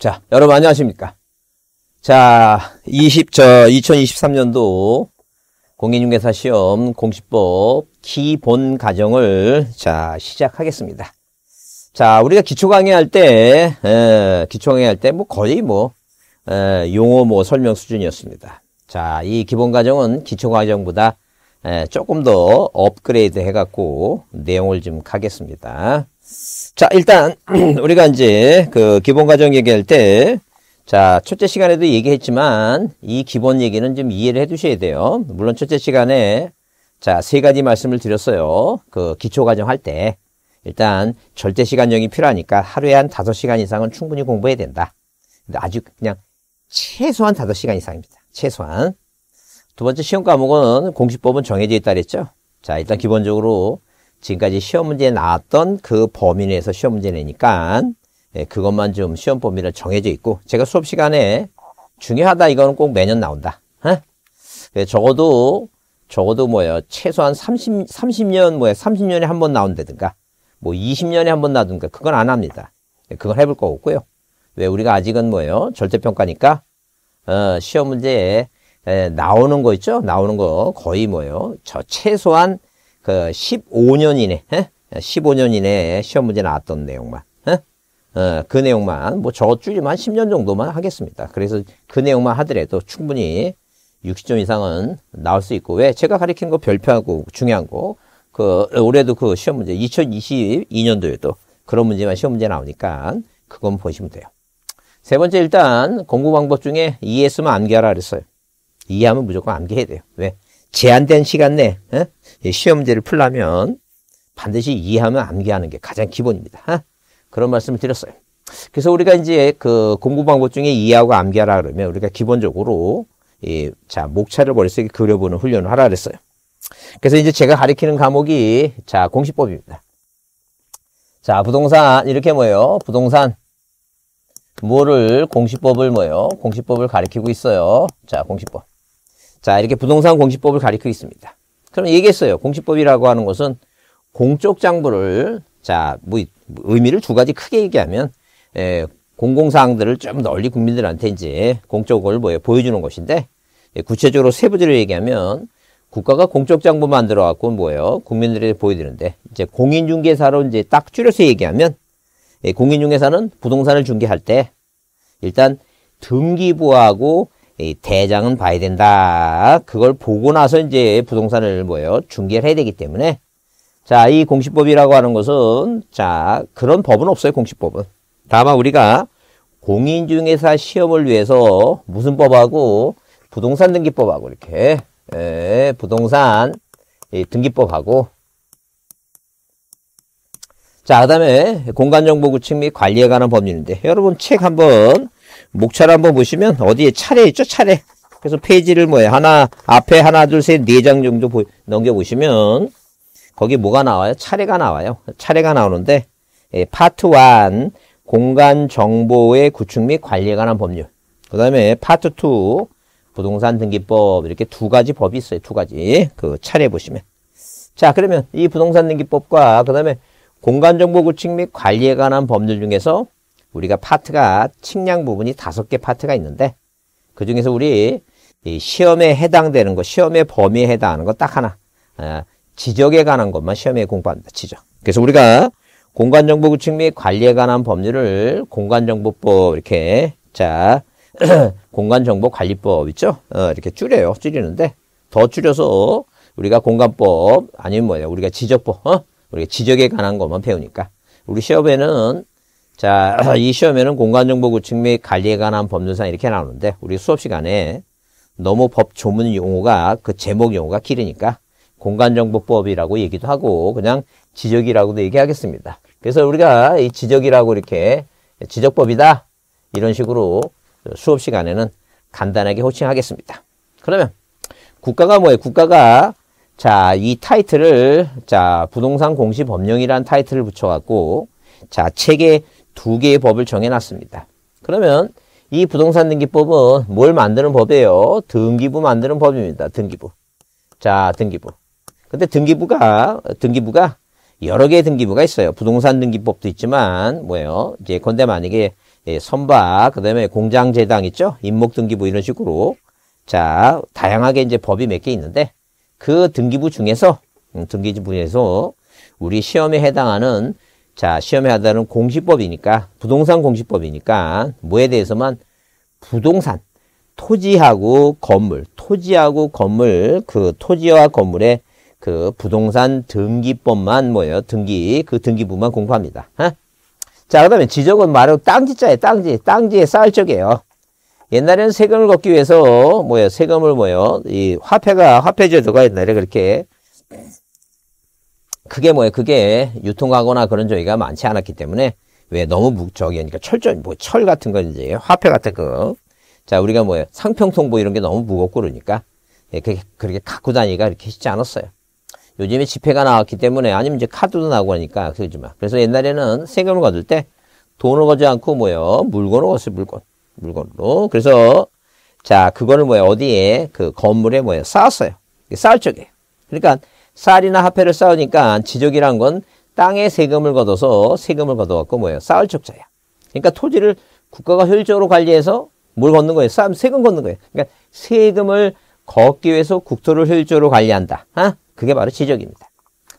자, 여러분 안녕하십니까? 자, 20, 저 2023년도 공인중개사 시험 공시법 기본 과정을 자, 시작하겠습니다. 자, 우리가 기초 강의할 때, 에, 기초 강의할 때 뭐 거의 뭐, 에, 용어 뭐 설명 수준이었습니다. 자, 이 기본 과정은 기초 과정보다 에, 조금 더 업그레이드 해갖고 내용을 좀 가겠습니다. 자, 일단 우리가 이제 그 기본 과정 얘기할 때 자, 첫째 시간에도 얘기했지만 이 기본 얘기는 좀 이해를 해 두셔야 돼요. 물론 첫째 시간에 자, 세 가지 말씀을 드렸어요. 그 기초 과정 할 때. 일단 절대 시간형이 필요하니까 하루에 한 다섯 시간 이상은 충분히 공부해야 된다. 근데 아주 그냥 최소한 다섯 시간 이상입니다. 최소한. 두 번째 시험 과목은 공식법은 정해져 있다 그랬죠. 자, 일단 기본적으로 지금까지 시험 문제에 나왔던 그 범위 내에서 시험 문제 내니까 예, 그것만 좀 시험 범위를 정해져 있고 제가 수업 시간에 중요하다 이거는 꼭 매년 나온다. 어? 적어도 적어도 뭐예요 최소한 30 30년 뭐야 30년에 한 번 나온다든가 뭐 20년에 한 번 나든가 그건 안 합니다. 그건 해볼 거 없고요. 왜 우리가 아직은 뭐예요 절대평가니까 어, 시험 문제에 에, 나오는 거 있죠 나오는 거 거의 뭐예요 저 최소한 그 15년 이내, 에? 예? 15년 이내에 시험 문제 나왔던 내용만, 예? 어, 그 내용만, 뭐 저줄이만 10년 정도만 하겠습니다. 그래서 그 내용만 하더라도 충분히 60점 이상은 나올 수 있고, 왜? 제가 가리킨거 별표하고 중요한 거, 그, 올해도 그 시험 문제, 2022년도에도 그런 문제만 시험 문제 나오니까, 그건 보시면 돼요. 세 번째, 일단, 공부 방법 중에 이해했으면 암기하라 그랬어요. 이해하면 무조건 암기해야 돼요. 왜? 제한된 시간 내, 에? 예? 예, 시험 지를 풀려면 반드시 이해하면 암기하는 게 가장 기본입니다. 아, 그런 말씀을 드렸어요. 그래서 우리가 이제 그 공부 방법 중에 이해하고 암기하라 그러면 우리가 기본적으로 이, 자, 목차를 머릿속에 그려보는 훈련을 하라 그랬어요. 그래서 이제 제가 가리키는 과목이 자, 공시법입니다. 자, 부동산 이렇게 뭐예요? 부동산 뭐를 공시법을 뭐예요? 공시법을 가리키고 있어요. 자, 공시법. 자, 이렇게 부동산 공시법을 가리키고 있습니다. 그럼 얘기했어요. 공시법이라고 하는 것은 공적 장부를 자, 뭐 의미를 두 가지 크게 얘기하면 에, 공공사항들을 좀 널리 국민들한테 이제 공적을 뭐예 보여주는 것인데 예, 구체적으로 세부적으로 얘기하면 국가가 공적 장부 만들어 갖고 뭐예요? 국민들에게 보여드리는데 이제 공인중개사로 이제 딱 줄여서 얘기하면 예, 공인중개사는 부동산을 중개할 때 일단 등기부하고 이 대장은 봐야 된다. 그걸 보고 나서 이제 부동산을 뭐예요? 중계를 해야 되기 때문에. 자, 이 공시법이라고 하는 것은, 자, 그런 법은 없어요, 공시법은. 다만 우리가 공인중개사 시험을 위해서 무슨 법하고 부동산 등기법하고 이렇게, 예, 부동산 등기법하고 자, 그 다음에 공간정보구축 및 관리에 관한 법률인데 여러분 책 한번 목차를 한번 보시면 어디에 차례 있죠? 차례. 그래서 페이지를 뭐에 하나, 앞에 하나, 둘, 셋, 네 장 정도 보, 넘겨보시면 거기 뭐가 나와요? 차례가 나와요. 차례가 나오는데 예, 파트 1 공간 정보의 구축 및 관리에 관한 법률 그 다음에 파트 2 부동산 등기법 이렇게 두 가지 법이 있어요. 두 가지. 그 차례 보시면. 자 그러면 이 부동산 등기법과 그 다음에 공간 정보 구축 및 관리에 관한 법률 중에서 우리가 파트가 측량 부분이 다섯 개 파트가 있는데 그 중에서 우리 이 시험에 해당되는 거, 시험의 범위에 해당하는 거 딱 하나. 아, 지적에 관한 것만 시험에 공부합니다. 지적. 그래서 우리가 공간정보 구축 및 관리에 관한 법률을 공간정보법 이렇게 자 공간정보관리법 있죠? 어, 이렇게 줄여요. 줄이는데 더 줄여서 우리가 공간법 아니면 뭐냐 우리가 지적법 어? 우리가 지적에 관한 것만 배우니까 우리 시험에는 자, 이 시험에는 공간정보구축 및 관리에 관한 법률상 이렇게 나오는데 우리 수업 시간에 너무 법 조문 용어가 그 제목 용어가 길으니까 공간정보법이라고 얘기도 하고 그냥 지적이라고도 얘기하겠습니다. 그래서 우리가 이 지적이라고 이렇게 지적법이다 이런 식으로 수업 시간에는 간단하게 호칭하겠습니다. 그러면 국가가 뭐예요? 국가가 자, 이 타이틀을 자, 부동산 공시 법령이라는 타이틀을 붙여 갖고 자, 책의 두 개의 법을 정해놨습니다. 그러면 이 부동산 등기법은 뭘 만드는 법이에요? 등기부 만드는 법입니다. 등기부. 자, 등기부. 근데 등기부가, 등기부가 여러 개의 등기부가 있어요. 부동산 등기법도 있지만, 뭐예요? 이제 건데 만약에 예, 선박, 그 다음에 공장재당 있죠? 임목등기부 이런 식으로. 자, 다양하게 이제 법이 몇 개 있는데, 그 등기부 중에서, 음, 등기부 중에서 우리 시험에 해당하는 자, 시험에 하다는 공시법이니까, 부동산 공시법이니까, 뭐에 대해서만 부동산, 토지하고 건물, 토지하고 건물, 그 토지와 건물의 그 부동산 등기법만 뭐예요? 등기, 그 등기부만 공부합니다. 어? 자, 그 다음에 지적은 말로 땅지자에 땅지, 땅지에 쌓을 적이에요 옛날에는 세금을 걷기 위해서 뭐예요? 세금을 뭐예요? 이 화폐가 화폐제도가 옛날에 그렇게 그게 뭐예요? 그게 유통하거나 그런 저희가 많지 않았기 때문에 왜 너무 저기 하니까 철저 뭐철 같은 거 이제 화폐 같은 거. 자, 우리가 뭐예요? 상평통보 이런 게 너무 무겁고 그러니까 예, 그렇게, 그렇게 갖고 다니기가 이렇게 쉽지 않았어요. 요즘에 지폐가 나왔기 때문에 아니면 이제 카드도 나오고 하니까 그러지만 그래서 옛날에는 세금을 거둘 때 돈을 거지 않고 뭐예요? 물건을 거어요 물건. 물건으로. 그래서 자, 그거를 뭐예요? 어디에 그 건물에 뭐예요? 쌓았어요. 쌓을 적에. 그러니까 쌀이나 화폐를 쌓으니까 지적이란 건 땅에 세금을 걷어서 세금을 걷어갖고 뭐예요? 쌓을 적자야. 그러니까 토지를 국가가 효율적으로 관리해서 뭘 걷는 거예요? 쌀, 세금 걷는 거예요. 그러니까 세금을 걷기 위해서 국토를 효율적으로 관리한다. 아? 그게 바로 지적입니다.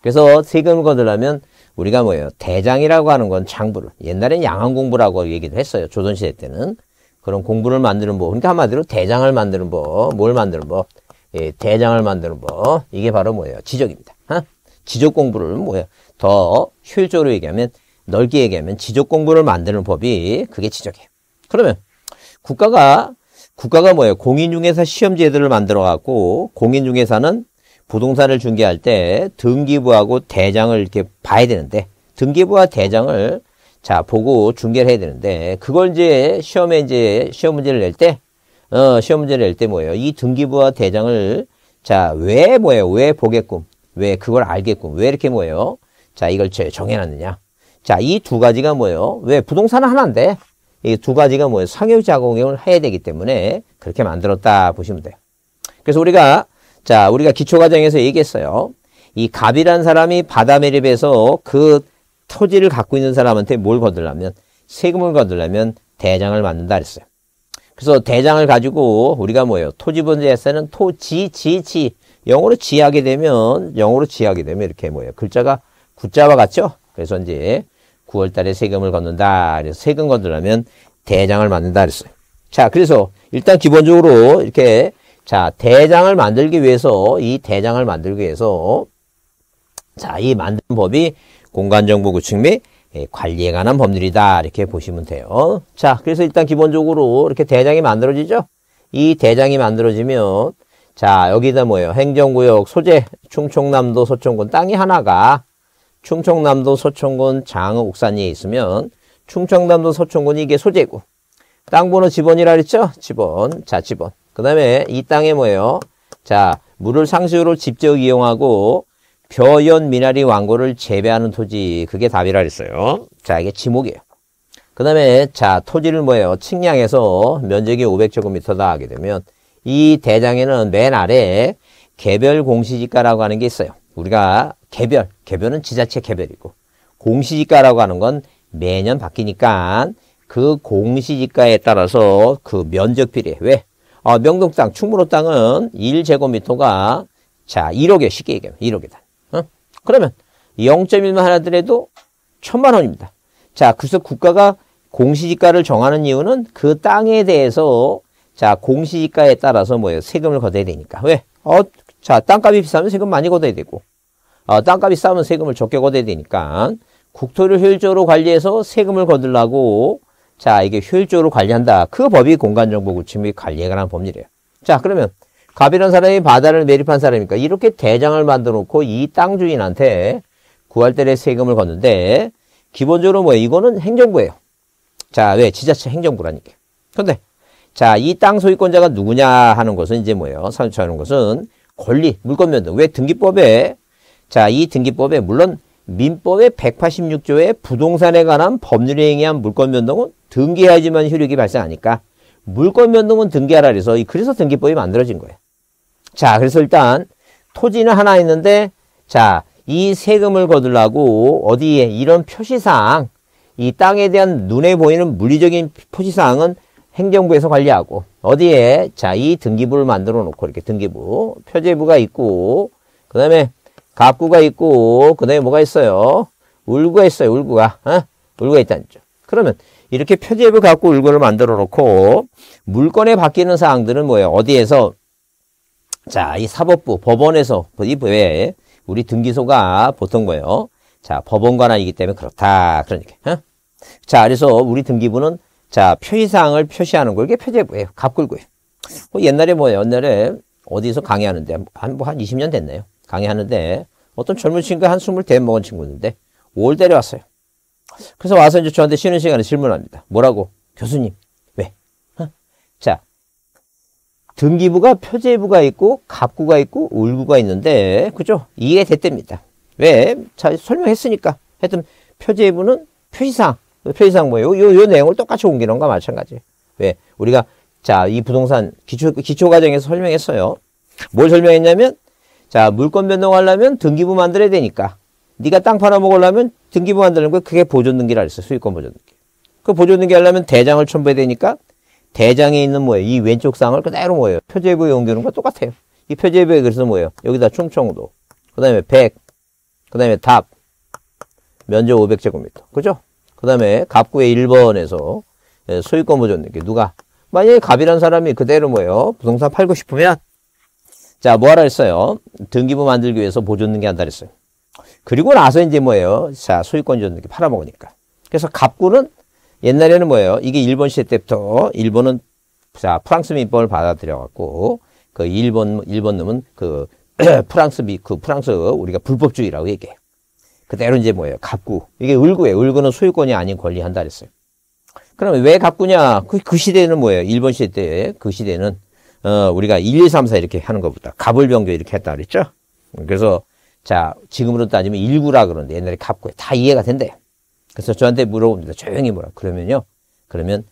그래서 세금을 걷으려면 우리가 뭐예요? 대장이라고 하는 건 장부를. 옛날엔 양한공부라고 얘기도 했어요. 조선시대 때는. 그런 공부를 만드는 법. 그러니까 한마디로 대장을 만드는 법, 뭘 만드는 법. 예, 대장을 만드는 법. 이게 바로 뭐예요? 지적입니다. 어? 지적 공부를 뭐예요? 더 효율적으로 얘기하면 넓게 얘기하면 지적 공부를 만드는 법이 그게 지적이에요. 그러면 국가가 국가가 뭐예요? 공인중개사 시험제도를 만들어 갖고 공인중개사는 부동산을 중개할 때 등기부하고 대장을 이렇게 봐야 되는데 등기부와 대장을 자 보고 중개를 해야 되는데 그걸 이제 시험에 이제 시험 문제를 낼때 어, 시험 문제 낼때 뭐예요? 이 등기부와 대장을 자, 왜 뭐예요? 왜보겠끔왜 그걸 알겠끔왜 이렇게 뭐예요? 자, 이걸 정해놨느냐? 자, 이 두 가지가 뭐예요? 왜 부동산은 하나인데 이 두 가지가 뭐예요? 상여유자공용을 해야 되기 때문에 그렇게 만들었다 보시면 돼요. 그래서 우리가 자, 우리가 기초 과정에서 얘기했어요. 이 갑이란 사람이 바다 매립에서 그 토지를 갖고 있는 사람한테 뭘거들라면 세금을 거들라면 대장을 만든다 그랬어요. 그래서 대장을 가지고 우리가 뭐예요? 토지분재에서는 토, 지, 지, 지. 영어로 지하게 되면, 영어로 지하게 되면 이렇게 뭐예요? 글자가 구자와 같죠? 그래서 이제 9월 달에 세금을 걷는다. 그래서 세금 걷으려면 대장을 만든다 그랬어요. 자, 그래서 일단 기본적으로 이렇게 자, 대장을 만들기 위해서 이 대장을 만들기 위해서 자, 이 만드는 법이 공간정보 구축 및 예, 관리에 관한 법률이다 이렇게 보시면 돼요. 자 그래서 일단 기본적으로 이렇게 대장이 만들어지죠. 이 대장이 만들어지면 자 여기다 뭐예요 행정구역 소재 충청남도 서천군 땅이 하나가 충청남도 서천군 장흥 옥산리에 있으면 충청남도 서천군이 이게 소재고 땅 번호 지번이라 그랬죠 지번 자 지번 그 다음에 이 땅에 뭐예요 자 물을 상수로 직접 이용하고 벼연 미나리 왕고를 재배하는 토지 그게 답이라 그랬어요. 자 이게 지목이에요. 그 다음에 자 토지를 뭐예요? 측량해서 면적이 500제곱미터다 하게 되면 이 대장에는 맨 아래 개별 공시지가라고 하는 게 있어요. 우리가 개별, 개별은 지자체 개별이고 공시지가라고 하는 건 매년 바뀌니까 그 공시지가에 따라서 그 면적 비례. 왜? 어, 아, 명동 땅, 충무로 땅은 1제곱미터가 자, 1억에 쉽게 얘기하면 1억이다. 그러면 0.1만 하더라도 천만 원입니다. 자, 그래서 국가가 공시지가를 정하는 이유는 그 땅에 대해서 자, 공시지가에 따라서 뭐예요? 세금을 걷어야 되니까. 왜? 어, 자, 땅값이 비싸면 세금 많이 걷어야 되고. 어, 땅값이 싸면 세금을 적게 걷어야 되니까 국토를 효율적으로 관리해서 세금을 거들라고 자, 이게 효율적으로 관리한다. 그 법이 공간정보구축 및 관리에 관한 법률이에요. 자, 그러면 가이라 사람이 바다를 매립한 사람이니까 이렇게 대장을 만들어 놓고 이 땅 주인한테 구할 때의 세금을 걷는데 기본적으로 뭐예 이거는 행정부예요. 자, 왜? 지자체 행정부라니까. 근데 자, 이 땅 소유권자가 누구냐 하는 것은 이제 뭐예요? 사유하는 것은 권리, 물권 변동. 왜 등기법에 자, 이 등기법에 물론 민법의 186조의 부동산에 관한 법률에 의한 물권 변동은 등기해야지만 효력이 발생하니까 물권 변동은 등기하라 그래서 그래서 등기법이 만들어진 거예요. 자, 그래서 일단 토지는 하나 있는데 자, 이 세금을 거둘라고 어디에 이런 표시사항 이 땅에 대한 눈에 보이는 물리적인 표시사항은 행정부에서 관리하고 어디에 자 이 등기부를 만들어 놓고 이렇게 등기부 표제부가 있고 그 다음에 갑구가 있고 그 다음에 뭐가 있어요 울구가 있어요 울구가 어? 울구가 있다는 죠 그러면 이렇게 표제를 갖고 물거를 만들어 놓고 물건에 바뀌는 사항들은 뭐예요? 어디에서 자, 이 사법부 법원에서 이왜 우리 등기소가 보통 뭐예요? 자, 법원 관한이기 때문에 그렇다. 그러니까. 어? 자, 그래서 우리 등기부는 자, 표의사항을 표시하는 걸게 표제부예요. 갑골고예요뭐 어, 옛날에 뭐예요? 옛날에 어디서 강의하는데 한 뭐한 뭐한 20년 됐네요. 강의하는데 어떤 젊은 친구 한 20대 먹은 친구인데 5월 데려왔어요. 그래서 와서 이제 저한테 쉬는 시간에 질문합니다. 뭐라고? 교수님, 왜? 어? 자, 등기부가 표제부가 있고 갑구가 있고 울구가 있는데 그죠? 이해됐답니다. 왜? 자, 설명했으니까. 하여튼 표제부는 표시상, 표시상 뭐예요? 요, 요 내용을 똑같이 옮기는 거 마찬가지. 왜? 우리가 자, 이 부동산 기초, 기초 과정에서 설명했어요. 뭘 설명했냐면 자, 물건 변동하려면 등기부 만들어야 되니까. 네가 땅 팔아먹으려면 등기부 만드는 거 그게 보존등기라 그랬어 수익권 보존등기. 그 보존등기 하려면 대장을 첨부해야 되니까 대장에 있는 뭐예요? 이 왼쪽 쌍을 그대로 뭐예요? 표제부에 옮기는 거 똑같아요. 이 표제부에 그래서 뭐예요? 여기다 충청도, 그 다음에 백. 그 다음에 답, 면적 500제곱미터. 그죠? 그 다음에 갑구의 1번에서 소유권 예, 보존등기 누가? 만약에 갑이란 사람이 그대로 뭐예요? 부동산 팔고 싶으면 자, 뭐 하라 했어요? 등기부 만들기 위해서 보존등기 한다 그랬어요. 그리고 나서 이제 뭐예요? 자, 소유권자들에게 팔아먹으니까. 그래서 갑구는 옛날에는 뭐예요? 이게 일본 시대 때부터 일본은 자, 프랑스 민법을 받아들여 갖고 그 일본 일본 놈은 그 프랑스 미그 프랑스 우리가 불법주의라고 얘기해요. 그대로 이제 뭐예요? 갑구. 이게 을구예요. 을구는 소유권이 아닌 권리 한다 그랬어요. 그러면 왜 갑구냐? 그, 그 시대는 뭐예요? 일본 시대 때 그 시대는 어, 우리가 1, 2, 3, 4 이렇게 하는 것보다 갑을 병교 이렇게 했다 그랬죠? 그래서 자, 지금으로 따지면 일구라 그러는데 옛날에 갑구에다 이해가 된대요. 그래서 저한테 물어봅니다. 조용히 물어. 그러면요. 그러면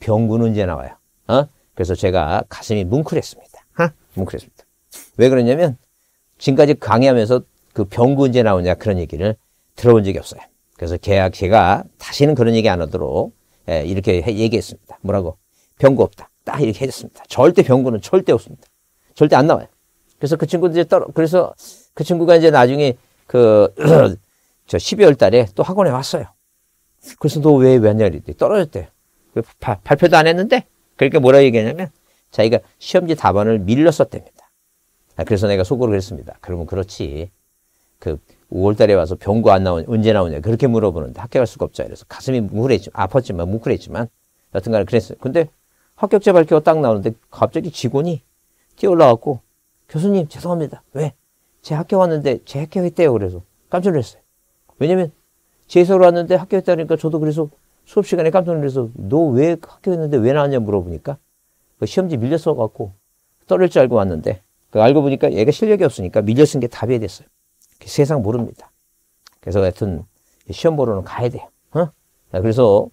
병구는 이제 나와요. 어? 그래서 제가 가슴이 뭉클했습니다. 하? 뭉클했습니다. 왜 그러냐면 지금까지 강의하면서 그 병구 언제 나오냐 그런 얘기를 들어본 적이 없어요. 그래서 계약 제가 다시는 그런 얘기 안 하도록 예, 이렇게 얘기했습니다. 뭐라고? 병구 없다. 딱 이렇게 해줬습니다. 절대 병구는 절대 없습니다. 절대 안 나와요. 그래서 그 친구도 이제 떨어, 그래서 그 친구가 이제 나중에 그, 저 12월 달에 또 학원에 왔어요. 그래서 너왜 왜냐 이랬더니 떨어졌대. 그 바, 발표도 안 했는데, 그러니까 뭐라 얘기하냐면, 자기가 시험지 답안을 밀렀었답니다 아, 그래서 내가 속으로 그랬습니다. 그러면 그렇지. 그 5월 달에 와서 병고안 나오냐, 언제 나오냐, 그렇게 물어보는데 학교 갈 수가 없죠. 그래서 가슴이 뭉클했지, 아팠지만, 뭉클했지만, 여튼간에 그랬어요. 근데 합격자 발표가 딱 나오는데 갑자기 직원이 뛰어올라왔고 교수님 죄송합니다. 왜? 제 학교 왔는데 제 학교했대요. 그래서 깜짝 놀랐어요. 왜냐면 제 수업을 왔는데 학교했다니까 그러니까 저도 그래서 수업 시간에 깜짝 놀라서 너 왜 학교했는데 왜 나왔냐 물어보니까 그 시험지 밀려서 갖고 떨릴 줄 알고 왔는데 그 알고 보니까 얘가 실력이 없으니까 밀려 쓴 게 답이 됐어요. 세상 모릅니다. 그래서 하여튼 시험 보러는 가야 돼요. 어? 그래서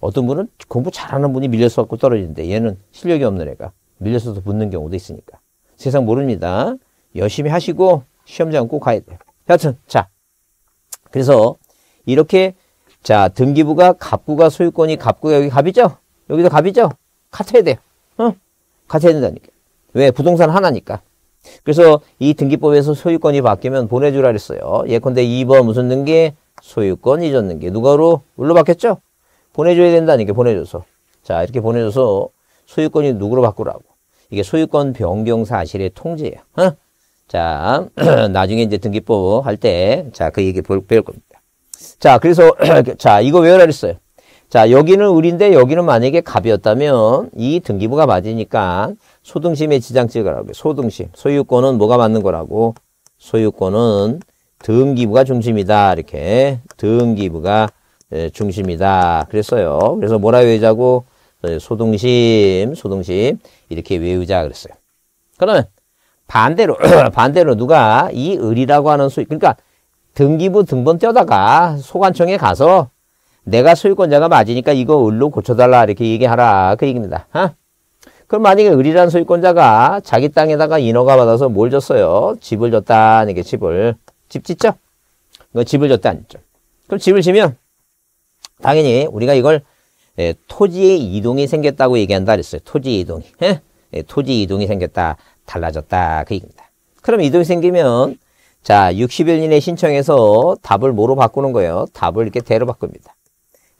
어떤 분은 공부 잘하는 분이 밀려서 갖고 떨어지는데 얘는 실력이 없는 애가 밀려서도 붙는 경우도 있으니까. 세상 모릅니다. 열심히 하시고 시험장 꼭 가야 돼요. 하여튼자 그래서 이렇게 자 등기부가 갑부가 소유권이 갑부가 여기 갑이죠? 여기도 갑이죠? 같아야 돼요. 어? 같아야 된다니까. 왜? 부동산 하나니까. 그래서 이 등기법에서 소유권이 바뀌면 보내주라 그랬어요. 예컨대 2번 무슨 등기? 소유권 이전 등기. 누가로? 물로 바뀌었죠? 보내줘야 된다니까, 보내줘서. 자, 이렇게 보내줘서 소유권이 누구로 바꾸라고. 이게 소유권 변경 사실의 통지예요 어? 자, 나중에 이제 등기법 할 때, 자, 그 얘기 볼, 배울 겁니다. 자, 그래서, 자, 이거 왜 그랬어요. 자, 여기는 을인데 여기는 만약에 갑이었다면 이 등기부가 맞으니까 소등심의 지장 찍으라고 소등심. 소유권은 뭐가 맞는 거라고? 소유권은 등기부가 중심이다. 이렇게. 등기부가 예, 중심이다. 그랬어요. 그래서 뭐라 외우자고? 그 소동심, 소동심 이렇게 외우자 그랬어요. 그러면 반대로 반대로 누가 이 을이라고 하는 소유 그러니까 등기부 등본 떼다가 소관청에 가서 내가 소유권자가 맞으니까 이거 을로 고쳐달라 이렇게 얘기하라 그 얘기입니다. 어? 그럼 만약에 을이라는 소유권자가 자기 땅에다가 인허가 받아서 뭘 줬어요? 집을 줬다 이게 집을 집 짓죠? 그 집을 줬다 안 줬죠? 그럼 집을 지면 당연히 우리가 이걸 예, 토지의 이동이 생겼다고 얘기한다 그랬어요. 토지 이동이. 예? 예, 토지 이동이 생겼다. 달라졌다. 그 얘기입니다. 그럼 이동이 생기면 자 60일 이내 신청해서 답을 뭐로 바꾸는 거예요? 답을 이렇게 대로 바꿉니다.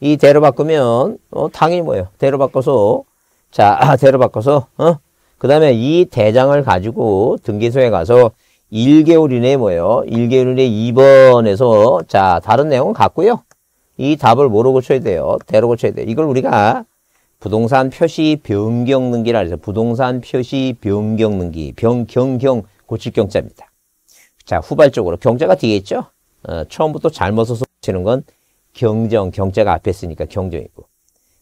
이 대로 바꾸면 어, 당연히 뭐예요? 대로 바꿔서 자 아, 대로 바꿔서 어? 그 다음에 이 대장을 가지고 등기소에 가서 1개월 이내에 뭐예요? 1개월 이내에 2번에서 자 다른 내용은 같고요. 이 답을 뭐로 고쳐야 돼요? 대로 고쳐야 돼요. 이걸 우리가 부동산 표시 변경 능기를알서 부동산 표시 변경 능기 변경경 고칠 경자입니다. 자, 후발적으로 경자가 뒤에 있죠? 어, 처음부터 잘못 써서 고치는 건 경정, 경자가 앞에 있으니까 경정이고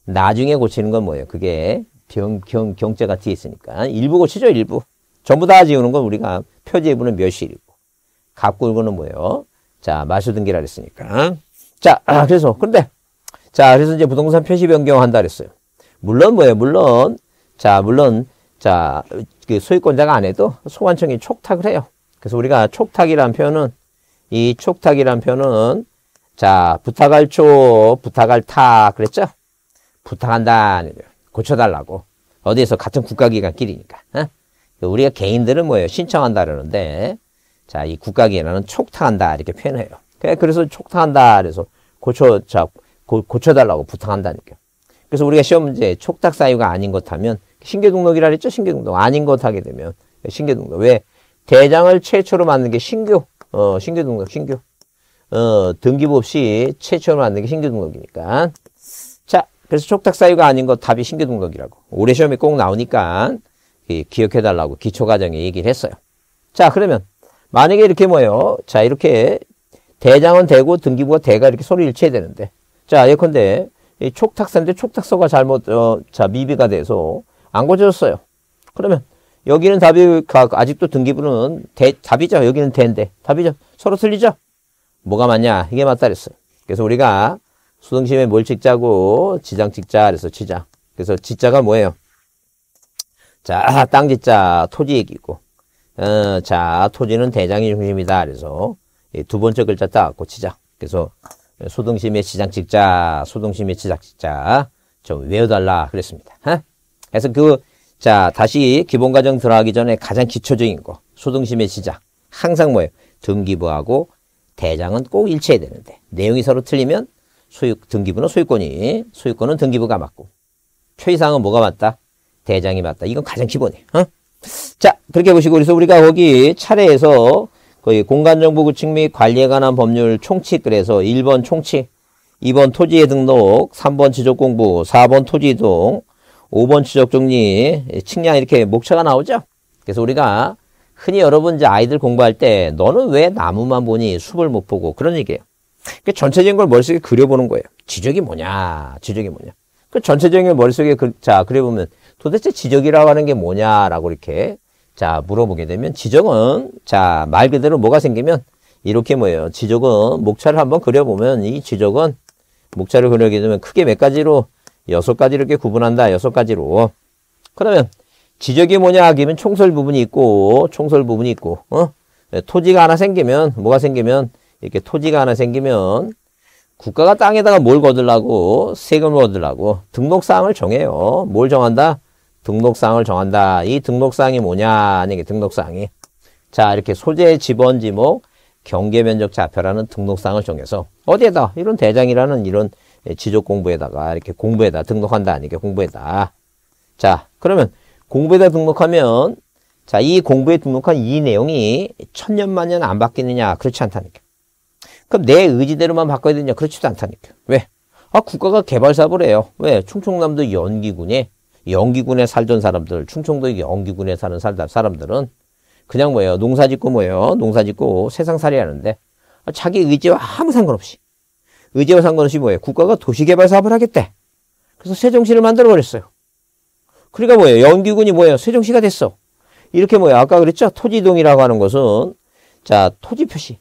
나중에 고치는 건 뭐예요? 그게 변경, 경자가 뒤에 있으니까 일부 고치죠, 일부. 전부 다 지우는 건 우리가 표제부는 몇 실이고 갖고 있는 거 뭐예요? 자, 마수 등기라 그랬으니까 자, 아, 그래서, 근데, 자, 그래서 이제 부동산 표시 변경한다 그랬어요. 물론 뭐예요? 물론, 자, 물론, 자, 그 소유권자가 안 해도 소관청이 촉탁을 해요. 그래서 우리가 촉탁이란 표현은, 이 촉탁이란 표현은, 자, 부탁할 초, 부탁할 타, 그랬죠? 부탁한다, 고쳐달라고. 어디에서 같은 국가기관끼리니까. 어? 그러니까 우리가 개인들은 뭐예요? 신청한다 그러는데, 자, 이 국가기관은 촉탁한다, 이렇게 표현해요. 예, 그래서 촉탁한다. 그래서 고쳐, 자, 고, 고쳐달라고 부탁한다니까. 그래서 우리가 시험 문제 에 촉탁 사유가 아닌 것 하면 신경등록이라 그랬죠? 신경등록. 아닌 것 하게 되면. 신경등록. 왜? 대장을 최초로 만든 게 신규. 어, 신규등록, 신규. 어, 등기부 없이 최초로 만든 게 신규등록이니까. 자, 그래서 촉탁 사유가 아닌 것 답이 신규등록이라고. 올해 시험이꼭 나오니까 기억해달라고 기초과정에 얘기를 했어요. 자, 그러면 만약에 이렇게 뭐예요? 자, 이렇게 대장은 대고 등기부가 대가 이렇게 서로 일치해야 되는데 자 예컨대 이 촉탁서인데 촉탁서가 잘못 어, 자 미비가 돼서 안 고쳐졌어요. 그러면 여기는 답이 아직도 등기부는 대, 답이죠. 여기는 대인데 답이죠. 서로 틀리죠. 뭐가 맞냐 이게 맞다 그랬어요. 그래서 우리가 수능시험에 뭘 찍자고 지장 찍자 그래서 지자 그래서 지자가 뭐예요? 자, 땅 지자 토지 얘기고. 어, 자, 토지는 대장이 중심이다. 그래서 두 번째 글자 딱 고치자. 그래서 소등심의 시장 직자 소등심의 시장 직자좀 외워달라 그랬습니다. 어? 그래서 그, 자, 다시 기본과정 들어가기 전에 가장 기초적인 거, 소등심의 시장. 항상 뭐예요? 등기부하고 대장은 꼭 일치해야 되는데 내용이 서로 틀리면 소유 등기부는 소유권이, 소유권은 등기부가 맞고 최이상은 뭐가 맞다? 대장이 맞다. 이건 가장 기본이에요. 어? 자, 그렇게 보시고 그래서 우리가 거기 차례에서 거기 공간정보 구축 및 관리에 관한 법률 총칙 그래서 1번 총칙 2번 토지의 등록 3번 지적공부 4번 토지이동 5번 지적정리 예, 측량 이렇게 목차가 나오죠 그래서 우리가 흔히 여러분 이제 아이들 공부할 때 너는 왜 나무만 보니 숲을 못 보고 그런 얘기예요 그 전체적인 걸 머릿속에 그려보는 거예요 지적이 뭐냐 지적이 뭐냐 그 전체적인 걸 머릿속에 그, 자 그려보면 도대체 지적이라고 하는 게 뭐냐라고 이렇게 자, 물어보게 되면 지적은 자, 말 그대로 뭐가 생기면 이렇게 뭐예요. 지적은 목차를 한번 그려보면 이 지적은 목차를 그려게 되면 크게 몇 가지로 여섯 가지 이렇게 구분한다. 여섯 가지로. 그러면 지적이 뭐냐 하기면 총설 부분이 있고 총설 부분이 있고 어? 네, 토지가 하나 생기면 뭐가 생기면 이렇게 토지가 하나 생기면 국가가 땅에다가 뭘 거들라고 세금을 얻으라고 등록사항을 정해요. 뭘 정한다? 등록상을 정한다. 이 등록상이 뭐냐는 게 등록상이 자 이렇게 소재 지번 지목 경계 면적 좌표라는 등록상을 정해서 어디에다 이런 대장이라는 이런 지적 공부에다가 이렇게 공부에다 등록한다 아니게 공부에다 자 그러면 공부에다 등록하면 자 이 공부에 등록한 이 내용이 천년만년 안 바뀌느냐 그렇지 않다니까 그럼 내 의지대로만 바꿔야 되냐 그렇지도 않다니까 왜? 아 국가가 개발 사업을 해요 왜? 충청남도 연기군에 연기군에 살던 사람들, 충청도 연기군에 사는 사람들은 그냥 뭐예요? 농사 짓고 뭐예요? 농사 짓고 세상 살이 하는데 자기 의지와 아무 상관없이 의지와 상관없이 뭐예요? 국가가 도시개발 사업을 하겠대. 그래서 세종시를 만들어 버렸어요. 그러니까 뭐예요? 연기군이 뭐예요? 세종시가 됐어. 이렇게 뭐예요? 아까 그랬죠? 토지동이라고 하는 것은 자, 토지 표시.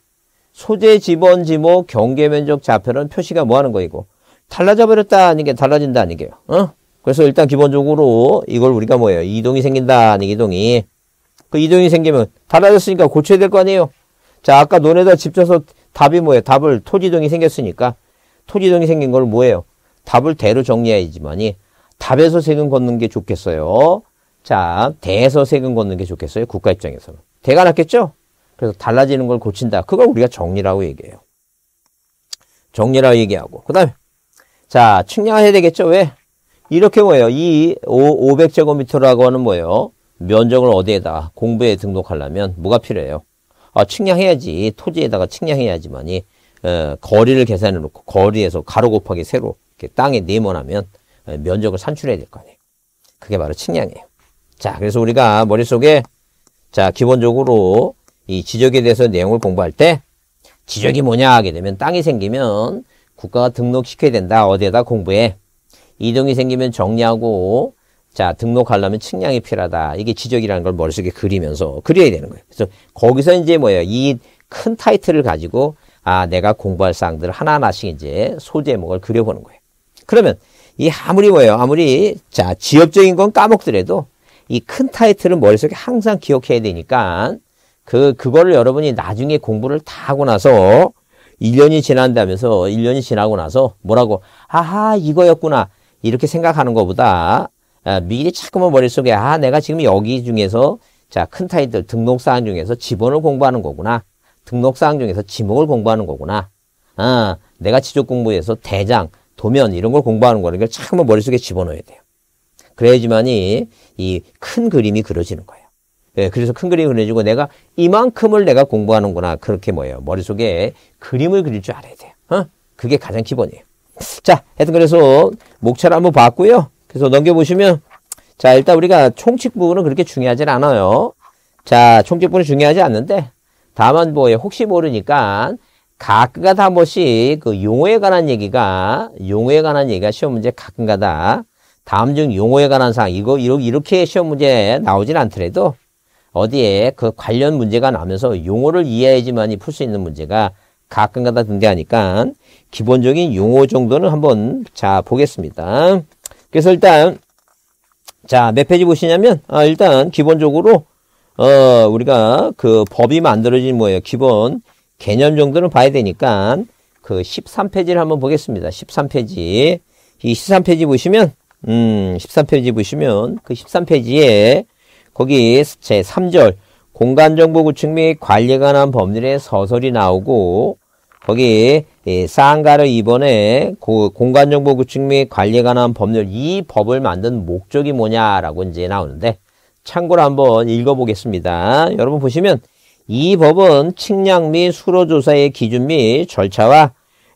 소재, 지번, 지목, 경계 면적, 좌표는 표시가 뭐 하는 거이고 달라져 버렸다 아는게 달라진다 아는 게요. 어? 그래서 일단 기본적으로 이걸 우리가 뭐예요? 이동이 생긴다는 이동이. 그 이동이 생기면 달라졌으니까 고쳐야 될 거 아니에요? 자, 아까 논에다 집쳐서 답이 뭐예요? 답을 토지동이 생겼으니까 토지동이 생긴 걸 뭐예요? 답을 대로 정리해야지만이 답에서 세금 걷는 게 좋겠어요. 자, 대에서 세금 걷는 게 좋겠어요. 국가 입장에서는. 대가 낫겠죠? 그래서 달라지는 걸 고친다. 그걸 우리가 정리라고 얘기해요. 정리라고 얘기하고. 그 다음에, 자, 측량해야 되겠죠? 왜? 이렇게 뭐예요? 이 500제곱미터라고 하는 뭐예요? 면적을 어디에다 공부에 등록하려면 뭐가 필요해요? 아, 측량해야지. 토지에다가 측량해야지만이 에, 어, 거리를 계산해 놓고 거리에서 가로 곱하기 세로 이렇게 땅에 네모나면 에, 어, 면적을 산출해야 될 거 아니에요. 그게 바로 측량이에요. 자, 그래서 우리가 머릿속에 자, 기본적으로 이 지적에 대해서 내용을 공부할 때 지적이 뭐냐 하게 되면 땅이 생기면 국가가 등록시켜야 된다. 어디에다 공부해. 이동이 생기면 정리하고 자 등록하려면 측량이 필요하다. 이게 지적이라는 걸 머릿속에 그리면서 그려야 되는 거예요. 그래서 거기서 이제 뭐예요? 이 큰 타이틀을 가지고 아 내가 공부할 사항들을 하나하나씩 이제 소제목을 그려보는 거예요. 그러면 이 아무리 뭐예요? 아무리 자지역적인건 까먹더라도 이 큰타이틀을 머릿속에 항상 기억해야 되니까 그 그거를 여러분이 나중에 공부를 다 하고 나서 1년이 지난다면서 1년이 지나고 나서 뭐라고 아하 이거였구나 이렇게 생각하는 것보다 아, 미리 자꾸만 머릿속에 아 내가 지금 여기 중에서 자큰 타이틀 등록사항 중에서 지번을 공부하는 거구나. 등록사항 중에서 지목을 공부하는 거구나. 아, 내가 지적공부에서 대장, 도면 이런 걸 공부하는 거를 그러니까 자꾸만 머릿속에 집어넣어야 돼요. 그래야지만이 이 큰 그림이 그려지는 거예요. 예, 그래서 큰그림이 그려지고 내가 이만큼을 내가 공부하는구나. 그렇게 뭐예요. 머릿속에 그림을 그릴 줄 알아야 돼요. 어? 그게 가장 기본이에요. 자, 하여튼 그래서 목차를 한번 봤고요. 그래서 넘겨보시면 자, 일단 우리가 총칙 부분은 그렇게 중요하진 않아요. 자, 총칙 부분은 중요하지 않는데 다만 뭐 예, 혹시 모르니까 가끔가다 한 번씩 그 용어에 관한 얘기가 용어에 관한 얘기가 시험 문제 가끔가다 다음 중 용어에 관한 사항 이거 이렇게 시험 문제 나오진 않더라도 어디에 그 관련 문제가 나면서 용어를 이해해야지만이 풀 수 있는 문제가 가끔가다 등대하니까 기본적인 용어 정도는 한번 자 보겠습니다. 그래서 일단 자 몇 페이지 보시냐면 아, 일단 기본적으로 어, 우리가 그 법이 만들어진 뭐예요. 기본 개념 정도는 봐야 되니까 그 13페이지를 한번 보겠습니다. 13페이지. 이 13페이지 보시면 음, 13페이지 보시면 그 13페이지에 거기 제 3절 공간정보 구축 및 관리에 관한 법률의 서설이 나오고 거기 이쌍가를이번에 고, 공간정보 구축 및 관리에 관한 법률 이 법을 만든 목적이 뭐냐라고 이제 나오는데 참고로 한번 읽어보겠습니다. 여러분 보시면 이 법은 측량 및 수로조사의 기준 및 절차와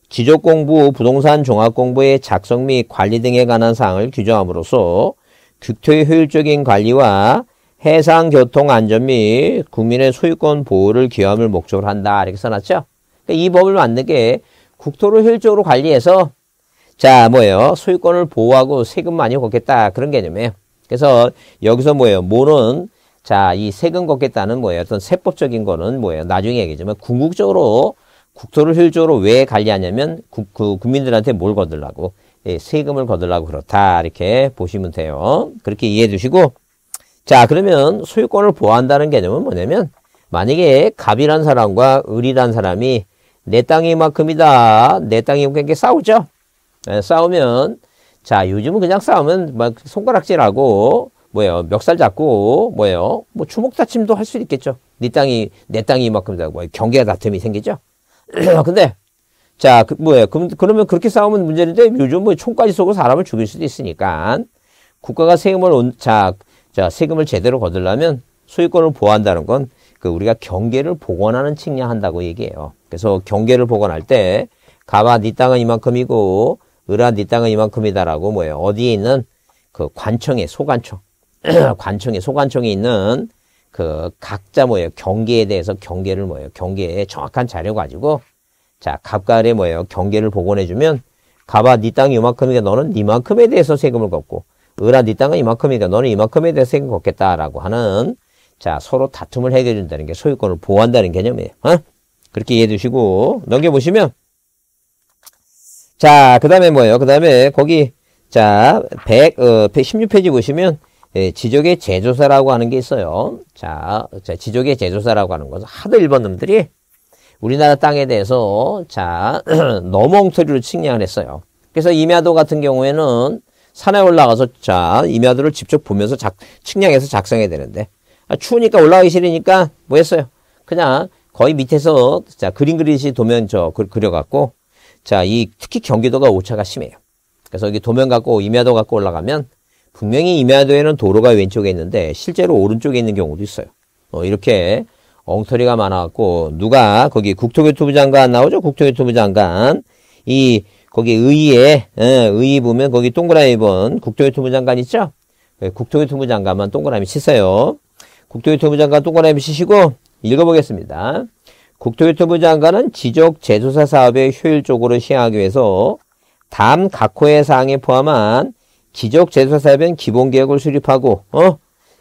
지적공부, 부동산 종합공부의 작성 및 관리 등에 관한 사항을 규정함으로써 극토의 효율적인 관리와 해상교통 안전 및 국민의 소유권 보호를 기여함을 목적으로 한다. 이렇게 써놨죠? 이 법을 만든 게 국토를 효율적으로 관리해서 자 뭐예요 소유권을 보호하고 세금 많이 걷겠다 그런 개념이에요. 그래서 여기서 뭐예요 모는 자 이 세금 걷겠다는 뭐예요 어떤 세법적인 거는 뭐예요 나중에 얘기지만 하 궁극적으로 국토를 효율적으로 왜 관리하냐면 구, 그 국민들한테 뭘 거들라고 예, 세금을 거들라고 그렇다 이렇게 보시면 돼요. 그렇게 이해해 주시고 자 그러면 소유권을 보호한다는 개념은 뭐냐면 만약에 갑이란 사람과 을이란 사람이 내 땅이만큼이다. 이내 땅이만큼 이렇게 싸우죠. 네, 싸우면 자 요즘은 그냥 싸우면 막 손가락질하고 뭐예요 멱살 잡고 뭐예요 뭐 주먹 다침도할 수 있겠죠. 네 땅이 내 땅이 이만큼이다. 뭐 경계 다툼이 생기죠. 근데 자, 그, 뭐예요? 그럼, 그러면 그렇게 싸우면 문제인데, 요즘 뭐 총까지 쏘고 사람을 죽일 수도 있으니까, 국가가 세금을, 온, 자, 자, 세금을 제대로 거둘려면 소유권을 보호한다는 건그 우리가 경계를 복원하는 측량한다고 얘기해요. 그래서 경계를 복원할 때 가바 네 땅은 이만큼이고 을아 네 땅은 이만큼이다라고 뭐예요? 어디에 있는 그관청의 소관청 관청의 소관청에 있는 그 각자 뭐예요? 경계에 대해서 경계를 뭐예요? 경계에 정확한 자료 가지고 자 갑갈에 뭐예요? 경계를 복원해주면 가바 네 땅이 이만큼이니까 너는 이만큼에 대해서 세금을 걷고 을아 네 땅은 이만큼이니까 너는 이만큼에 대해서 세금 걷겠다라고 하는 자, 서로 다툼을 해결해준다는 게 소유권을 보호한다는 개념이에요. 어? 그렇게 이해해 주시고, 넘겨보시면, 자, 그 다음에 뭐예요? 그 다음에 거기, 자, 100, 어, 1 6페이지 보시면, 예, 지적의 제조사라고 하는 게 있어요. 자, 자 지적의 제조사라고 하는 것은 하도 일본 놈들이 우리나라 땅에 대해서, 자, 너멍터리로 측량을 했어요. 그래서 임야도 같은 경우에는 산에 올라가서, 자, 임야도를 직접 보면서 작, 측량해서 작성해야 되는데, 아, 추우니까 올라가기 싫으니까 뭐 했어요? 그냥 거의 밑에서 자 그림 그리듯이 도면 저 그, 그려갖고 자 이 특히 경기도가 오차가 심해요. 그래서 여기 도면 갖고 임야도 갖고 올라가면 분명히 임야도에는 도로가 왼쪽에 있는데 실제로 오른쪽에 있는 경우도 있어요. 어, 이렇게 엉터리가 많아갖고 누가 거기 국토교통부 장관 나오죠? 국토교통부 장관 이 거기 의의에 예, 의의 보면 거기 동그라미 번 국토교통부 장관 있죠? 예, 국토교통부 장관만 동그라미 치세요. 국토교통부 장관 똥그라 MC시고 읽어보겠습니다. 국토교통부 장관은 지적 재조사 사업의 효율적으로 시행하기 위해서 다음 각 호의 사항에 포함한 지적 재조사사업은 기본 계획을 수립하고 어?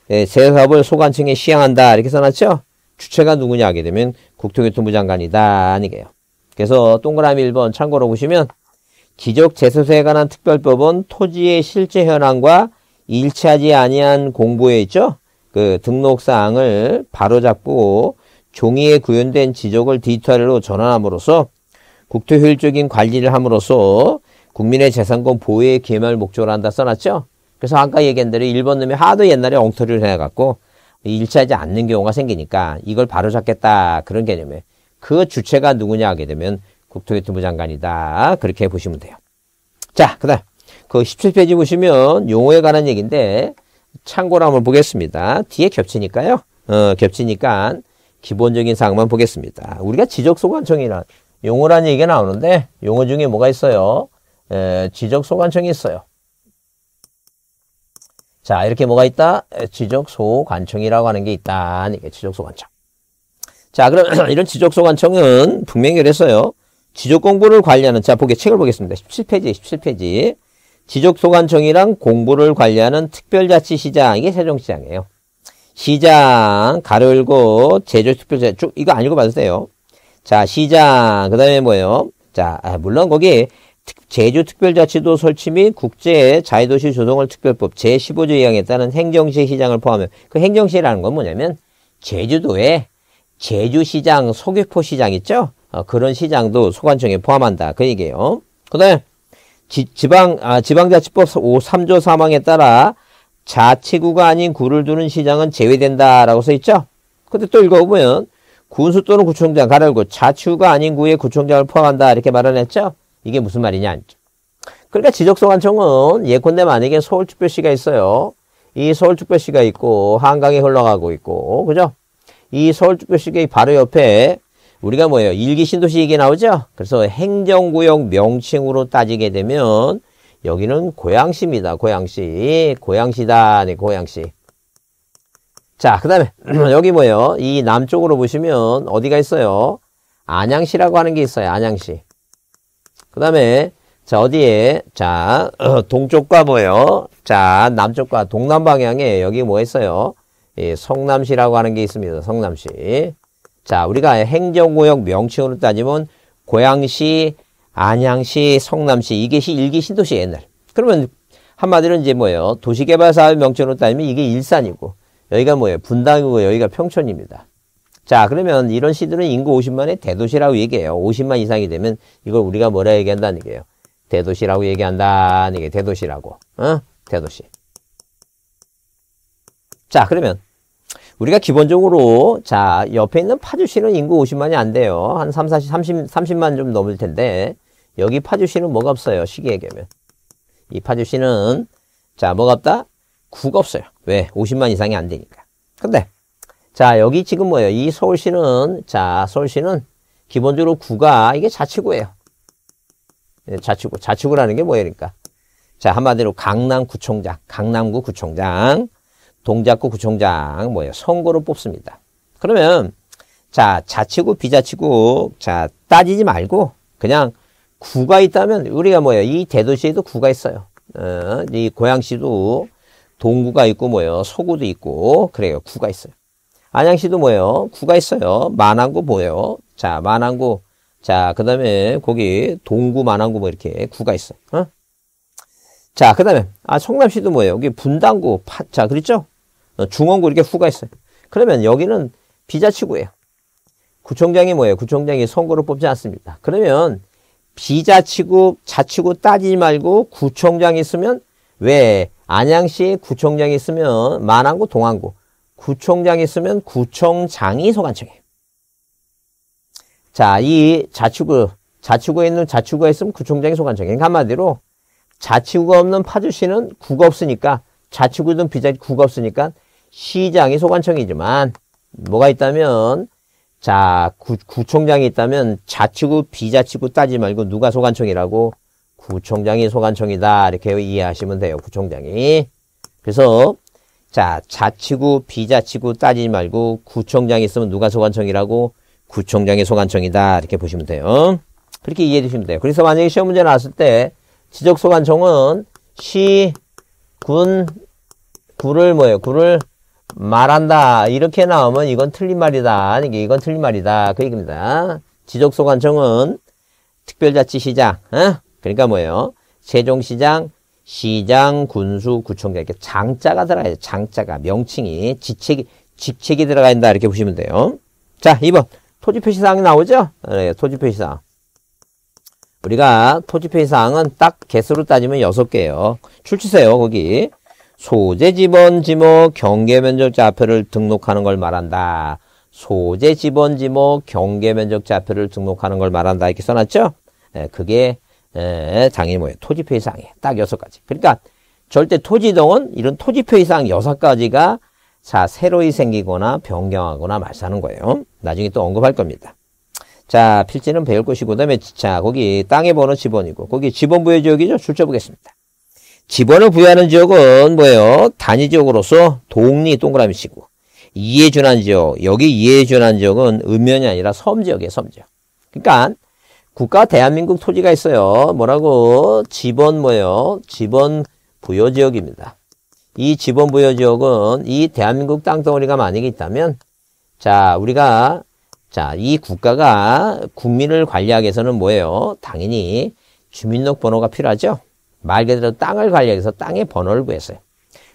네, 예, 제사업을 소관청에 시행한다 이렇게 써놨죠. 주체가 누구냐 하게 되면 국토교통부 장관이다 아니게요. 그래서 동그라미 1번 참고로 보시면 지적 재소세에 관한 특별법은 토지의 실제 현황과 일치하지 아니한 공부에 있죠. 그 등록사항을 바로잡고 종이에 구현된 지적을 디지털로 전환함으로써 국토효율적인 관리를 함으로써 국민의 재산권 보호의 개말 목적으로 한다 써놨죠. 그래서 아까 얘기한 대로 일본 놈이 하도 옛날에 엉터리를 해갖고 일치하지 않는 경우가 생기니까 이걸 바로잡겠다 그런 개념에 그 주체가 누구냐 하게 되면 국토교통부 장관이다 그렇게 보시면 돼요. 자 그다음 그 17페이지 보시면 용어에 관한 얘기인데 참고로 한번 보겠습니다. 뒤에 겹치니까요. 어, 겹치니까 기본적인 사항만 보겠습니다. 우리가 지적소관청이란 용어란 얘기가 나오는데 용어 중에 뭐가 있어요? 에, 지적소관청이 있어요. 자 이렇게 뭐가 있다? 지적소관청이라고 하는 게 있다. 이게 지적소관청. 자 그럼 이런 지적소관청은 분명히 그랬어요. 지적공부를 관리하는 자 보게 책을 보겠습니다. 17페이지 17페이지 지적소관청이랑 공부를 관리하는 특별자치시장이 세종시장이에요. 시장 가로 열고 제조특별자 쭉 이거 안 읽어봐주세요. 자 시장 그 다음에 뭐예요? 자 아, 물론 거기 제주특별자치도 설치 및 국제 자유도시 조성을 특별법 제15조 이항에 따른 행정시 시장을 포함해 그 행정시라는 건 뭐냐면 제주도에 제주시장 소개포시장 있죠? 어, 그런 시장도 소관청에 포함한다 그 얘기예요. 그 다음에 지, 방 아, 지방자치법 5, 3조 3항에 따라 자치구가 아닌 구를 두는 시장은 제외된다라고 써 있죠. 근데 또 읽어보면 군수 또는 구청장 가려고 자치구가 아닌 구에 구청장을 포함한다 이렇게 말을했죠 이게 무슨 말이냐 그러니까 지적소관청은 예컨대 만약에 서울특별시가 있어요. 이 서울특별시가 있고 한강이 흘러가고 있고 그죠? 이 서울특별시의 바로 옆에 우리가 뭐예요? 일기 신도시 얘기 나오죠? 그래서 행정구역 명칭으로 따지게 되면 여기는 고양시입니다. 고양시. 고양시다. 네, 고양시. 자, 그 다음에 여기 뭐예요? 이 남쪽으로 보시면 어디가 있어요? 안양시라고 하는 게 있어요. 안양시. 그 다음에 자 어디에? 자 어, 동쪽과 뭐예요? 자 남쪽과 동남 방향에 여기 뭐 있어요? 예, 성남시라고 하는 게 있습니다. 성남시. 자, 우리가 행정구역 명칭으로 따지면 고양시, 안양시, 성남시 이게 시 일기 신도시 옛날. 그러면 한마디로 이제 뭐예요? 도시개발사업 명칭으로 따지면 이게 일산이고 여기가 뭐예요? 분당이고 여기가 평촌입니다. 자, 그러면 이런 시들은 인구 50만의 대도시라고 얘기해요. 50만 이상이 되면 이걸 우리가 뭐라 얘기한다는 얘기예요. 대도시라고 얘기한다는 게 대도시라고. 어? 대도시. 자, 그러면 우리가 기본적으로 자 옆에 있는 파주시는 인구 50만이 안 돼요. 한 3, 40, 30, 30만 좀 넘을 텐데 여기 파주시는 뭐가 없어요. 시계에게면. 이 파주시는 자 뭐가 없다? 구가 없어요. 왜? 50만 이상이 안 되니까. 근데 자 여기 지금 뭐예요? 이 서울시는 자 서울시는 기본적으로 구가 이게 자치구예요. 예, 자치구 자치구라는 게 뭐예요? 그러니까 자 한마디로 강남구청장 강남구 구청장 동작구 구청장 뭐예요? 선거로 뽑습니다. 그러면 자 자치구 비자치구 자 따지지 말고 그냥 구가 있다면 우리가 뭐예요? 이 대도시에도 구가 있어요. 어, 이 고양시도 동구가 있고 뭐예요? 서구도 있고 그래요. 구가 있어요. 안양시도 뭐예요? 구가 있어요. 만안구 뭐예요? 자 만안구 자, 그 다음에 거기 동구, 만안구 뭐 이렇게 구가 있어. 어? 자, 그 다음에, 아, 성남시도 뭐예요? 여기 분당구, 파, 자, 그랬죠? 어, 중원구 이렇게 후가 있어요. 그러면 여기는 비자치구예요. 구청장이 뭐예요? 구청장이 선거로 뽑지 않습니다. 그러면 비자치구, 자치구 따지지 말고 구청장이 있으면 왜 안양시에 구청장이 있으면 만안구, 동안구, 구청장이 있으면 구청장이 소관청이에요. 자, 이 자치구, 자치구에 있는 자치구가 있으면 구청장이 소관청이에요. 그러니까 한마디로 자치구가 없는 파주시는 구가 없으니까 자치구든 비자치 구가 없으니까 시장이 소관청이지만 뭐가 있다면 자 구, 구청장이 있다면 자치구 비자치구 따지 말고 누가 소관청이라고 구청장이 소관청이다 이렇게 이해하시면 돼요 구청장이 그래서 자 자치구 비자치구 따지지 말고 구청장이 있으면 누가 소관청이라고 구청장이 소관청이다 이렇게 보시면 돼요 그렇게 이해해 주시면 돼요 그래서 만약에 시험 문제 나왔을 때 지적소관청은 시, 군, 구를 뭐예요? 구를 말한다. 이렇게 나오면 이건 틀린 말이다. 아니, 이건 틀린 말이다. 그 얘기입니다. 지적소관청은 특별자치시장, 어? 그러니까 뭐예요? 세종시장, 시장, 군수, 구청장 이렇게 장자가 들어가야 돼. 장자가 명칭이 지책이 직책이 들어가 야된다 이렇게 보시면 돼요. 자, 2번 토지 표시사항이 나오죠? 네, 토지 표시사항. 우리가 토지표시 사항은 딱 개수로 따지면 6 개예요. 출치세요 거기. 소재 지번 지목 경계 면적 좌표를 등록하는 걸 말한다. 소재 지번 지목 경계 면적 좌표를 등록하는 걸 말한다 이렇게 써놨죠? 예, 그게 예, 장 뭐예요? 토지표시 사항에 딱6 가지. 그러니까 절대 토지동은 이런 토지표시 사항 여 가지가 자 새로이 생기거나 변경하거나 말사는 거예요. 나중에 또 언급할 겁니다. 자, 필지는 배울 것이고, 그 다음에, 자, 거기 땅의 번호 지번이고, 거기 지번 부여 지역이죠? 출처보겠습니다. 지번을 부여하는 지역은 뭐예요? 단위 지역으로서 동리 동그라미 치고, 이해 준한 지역, 여기 이해 준한 지역은 읍면이 아니라 섬지역이에요, 섬지역. 그러니까, 국가 대한민국 토지가 있어요. 뭐라고? 지번 뭐예요? 지번 부여 지역입니다. 이 지번 부여 지역은 이 대한민국 땅덩어리가 만약에 있다면, 자, 우리가 자, 이 국가가 국민을 관리하기 위해서는 뭐예요? 당연히 주민등록번호가 필요하죠. 말 그대로 땅을 관리하기 위해서 땅의 번호를 구했어요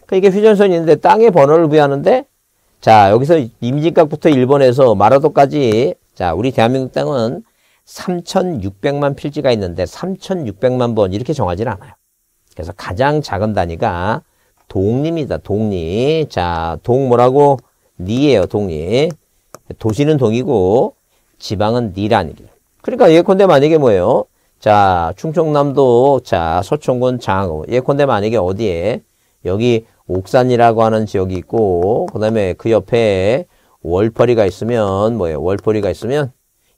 그러니까 이게 휴전선이 있는데 땅의 번호를 부여하는데 자, 여기서 임진각부터 일본에서 마라도까지 자, 우리 대한민국 땅은 3,600만 필지가 있는데 3,600만 번 이렇게 정하진 않아요. 그래서 가장 작은 단위가 동립입니다 동리. 자, 동 뭐라고? 니예요, 동리. 도시는 동이고 지방은 니란입니다. 그러니까 예컨대 만약에 뭐예요? 자, 충청남도, 자, 서천군 장호 예컨대 만약에 어디에 여기 옥산이라고 하는 지역이 있고 그다음에 그 옆에 월퍼리가 있으면 뭐예요? 월퍼리가 있으면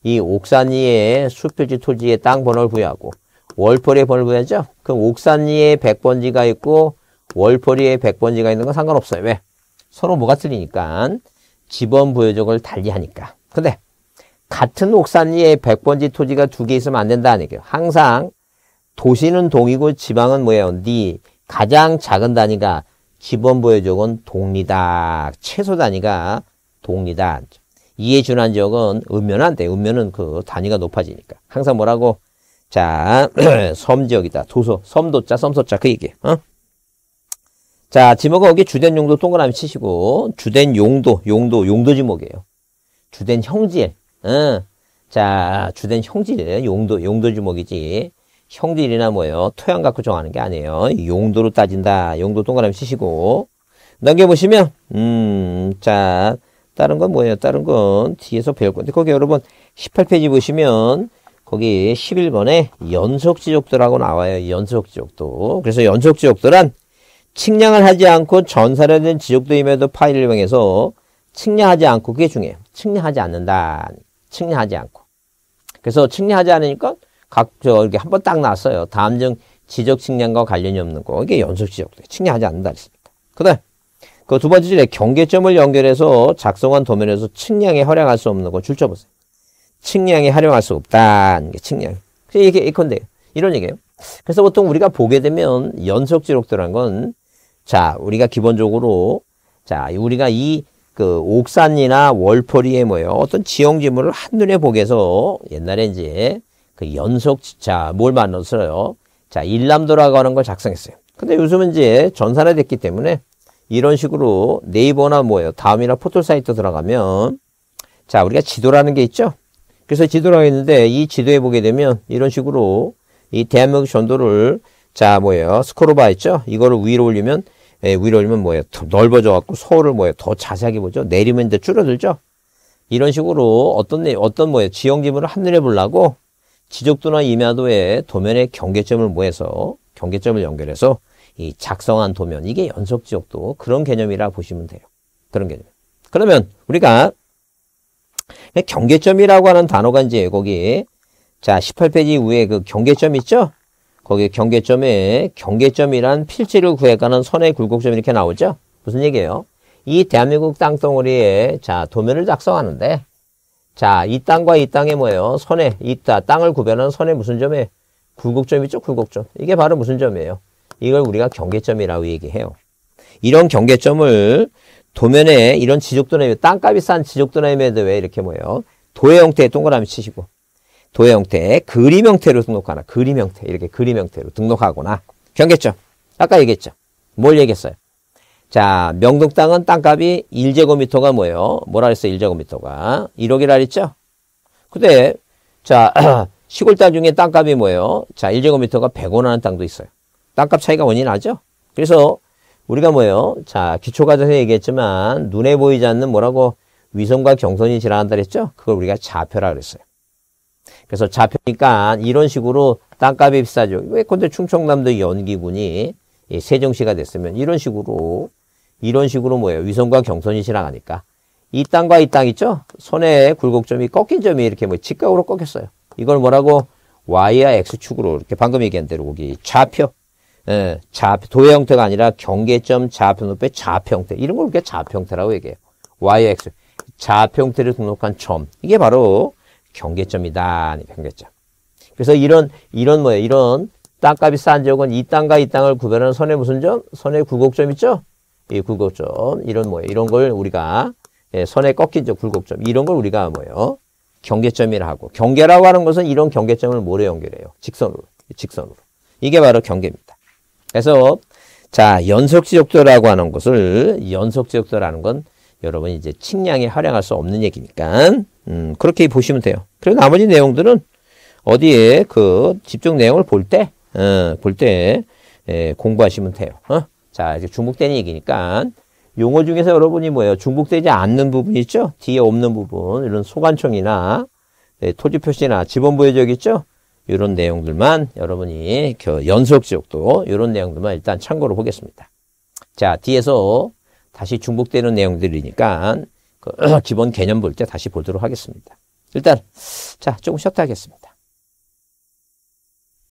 이 옥산이의 수필지 토지의 땅 번호를 부여하고 월퍼리의 번호를 부여하죠. 그럼 옥산이의 백번지가 있고 월퍼리의 백번지가 있는 건 상관없어요. 왜? 서로 뭐가 틀리니까. 지번 부여적을 달리하니까. 근데 같은 옥산 위에 백번지 토지가 두 개 있으면 안 된다는 얘기예요. 항상 도시는 동이고 지방은 뭐예요? 니 가장 작은 단위가 지번 부여적은 동리다. 최소 단위가 동리다. 이에 준한 지역은 읍면한데 읍면은 그 단위가 높아지니까. 항상 뭐라고? 자, 섬 지역이다. 도서, 섬도자, 섬소자 그 얘기예요. 어? 자, 지목은 여기 주된 용도 동그라미 치시고, 주된 용도, 용도, 용도 지목이에요. 주된 형질. 응. 자, 주된 형질은 용도, 용도 지목이지. 형질이나 뭐예요? 토양 갖고 정하는 게 아니에요. 용도로 따진다. 용도 동그라미 치시고. 넘겨보시면, 음, 자, 다른 건 뭐예요? 다른 건 뒤에서 배울 건데, 거기 여러분 18페이지 보시면, 거기 11번에 연속 지적도라고 나와요. 연속 지적도. 그래서 연속 지적도란 측량을 하지 않고 전사라는 지적도임에도 파일을 이용해서 측량하지 않고 그게 중요해요. 측량하지 않는다. 측량하지 않고. 그래서 측량하지 않으니까 각저 이렇게 한번 딱 나왔어요. 다음 중 지적 측량과 관련이 없는 거. 이게 연속 지적도. 측량하지 않는다 했습니다. 그다음 그 두 번째 줄에 경계점을 연결해서 작성한 도면에서 측량에 활용할 수 없는 거 줄쳐 보세요. 측량에 활용할 수 없다. 이게 측량. 이게 이컨대 이런 얘기예요. 그래서 보통 우리가 보게 되면 연속 지록도란 건 자, 우리가 기본적으로 자, 우리가 이 그 옥산이나 월포리에 뭐예요? 어떤 지형지물을 한눈에 보게 해서 옛날에 이제 그 연속 자, 뭘 만들었어요? 자, 일람도라고 하는 걸 작성했어요. 근데 요즘은 이제 전산화됐기 때문에 이런 식으로 네이버나 뭐예요? 다음이나 포털 사이트 들어가면 자, 우리가 지도라는 게 있죠? 그래서 지도라고 했는데 이 지도에 보게 되면 이런 식으로 이 대한민국 전도를 자, 뭐예요? 스크롤바 있죠? 이거를 위로 올리면 예, 위로 올리면 뭐예요? 더 넓어져 갖고 소를 뭐예요? 더 자세하게 보죠. 내리면 이제 줄어들죠. 이런 식으로 어떤 어떤 뭐예요? 지형 지분을 한눈에 보려고 지적도나 임야도의 도면의 경계점을 모해서 경계점을 연결해서 이 작성한 도면 이게 연속 지역도 그런 개념이라 보시면 돼요. 그런 개념. 그러면 우리가 경계점이라고 하는 단어가 이제 거기 자 18페이지 위에 그 경계점 있죠? 거기 에 경계점에 경계점이란 필지를 구해가는 선의 굴곡점 이렇게 나오죠. 무슨 얘기예요? 이 대한민국 땅덩어리에 자 도면을 작성하는데 자 이 땅과 이 땅에 뭐예요? 선의 이 땅을 구별하는 선의 무슨 점에 굴곡점 이죠 굴곡점 이게 바로 무슨 점이에요? 이걸 우리가 경계점이라고 얘기해요. 이런 경계점을 도면에 이런 지적도나미 땅값이 싼지적도나미에해왜 이렇게 뭐예요? 도의 형태의 동그라미 치시고 도예 형태, 그림 형태로 등록하나, 그림 형태, 이렇게 그림 형태로 등록하거나, 변겠죠? 아까 얘기했죠? 뭘 얘기했어요? 자, 명동 땅은 땅값이 1제곱미터가 뭐예요? 뭐라 그랬어요? 1제곱미터가. 1억이라 그랬죠? 근데, 자, 시골 땅 중에 땅값이 뭐예요? 자, 1제곱미터가 100원 하는 땅도 있어요. 땅값 차이가 원인 나죠? 그래서, 우리가 뭐예요? 자, 기초과정에서 얘기했지만, 눈에 보이지 않는 뭐라고 위성과 경선이 지나간다 그랬죠? 그걸 우리가 좌표라 그랬어요. 그래서 잡혀니까 이런 식으로 땅값이 비싸죠. 왜근데 충청남도 연기군이 세종시가 됐으면 이런 식으로 이런 식으로 뭐예요. 위성과 경선이 지나가니까 이 땅과 이 땅 있죠. 손에 굴곡점이 꺾인 점이 이렇게 뭐 직각으로 꺾였어요. 이걸 뭐라고 Y와 X축으로 이렇게 방금 얘기한 대로 거기 좌표 예, 좌표, 도의 형태가 아니라 경계점 좌표 높이 좌표 형태 이런 걸 이렇게 좌표 형태라고 얘기해요. Y, X 좌표 형태를 등록한 점 이게 바로 경계점이다. 경계점. 그래서 이런 이런 뭐예요? 이런 땅값이 싼 지역은 이 땅과 이 땅을 구별하는 선의 무슨 점? 선의 굴곡점 있죠? 이 굴곡점 이런 뭐예요? 이런 걸 우리가 예, 선의 꺾인 점, 굴곡점 이런 걸 우리가 뭐예요? 경계점이라 하고 경계라고 하는 것은 이런 경계점을 뭐로 연결해요? 직선으로, 직선으로. 이게 바로 경계입니다. 그래서 자 연속 지역도라고 하는 것을 연속 지역도라는 건 여러분이 이제 측량에 활용할 수 없는 얘기니까 음, 그렇게 보시면 돼요. 그리고 나머지 내용들은 어디에 그 집중 내용을 볼 때, 어, 볼 때, 에, 예, 공부하시면 돼요. 어? 자, 이제 중복되는 얘기니까. 용어 중에서 여러분이 뭐예요? 중복되지 않는 부분 있죠? 뒤에 없는 부분, 이런 소관청이나 네, 토지 표시나 지번 부여 지역 있죠? 이런 내용들만 여러분이 그 연속 지역도 이런 내용들만 일단 참고로 보겠습니다. 자, 뒤에서 다시 중복되는 내용들이니까 그 기본 개념 볼 때 다시 보도록 하겠습니다. 일단 자 조금 쉬었다 하겠습니다.